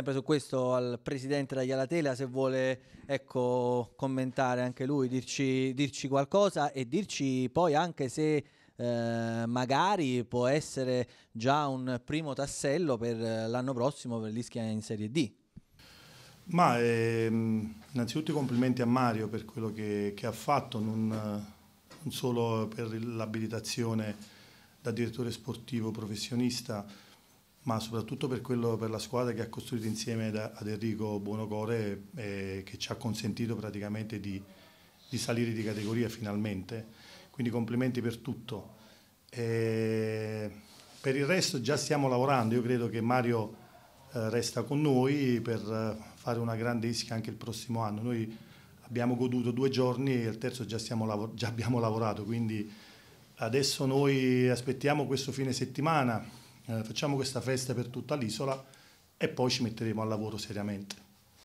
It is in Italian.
sempre su questo al presidente Raiala Tela se vuole ecco, commentare anche lui, dirci, dirci, qualcosa e dirci poi anche se eh, magari può essere già un primo tassello per l'anno prossimo per l'Ischia in Serie D. Ma ehm, innanzitutto complimenti a Mario per quello che, che ha fatto, non, non solo per l'abilitazione da direttore sportivo professionista, ma soprattutto per, quello, per, la squadra che ha costruito insieme da, ad Enrico Buonocore eh, che ci ha consentito praticamente di, di, salire di categoria finalmente. Quindi complimenti per tutto. E eh, per il resto già stiamo lavorando, io credo che Mario eh, resta con noi per eh, fare una grande ischia anche il prossimo anno. Noi abbiamo goduto due giorni e il terzo già, stiamo, già abbiamo lavorato, quindi adesso noi aspettiamo questo fine settimana eh, facciamo questa festa per tutta l'isola e poi ci metteremo al lavoro seriamente.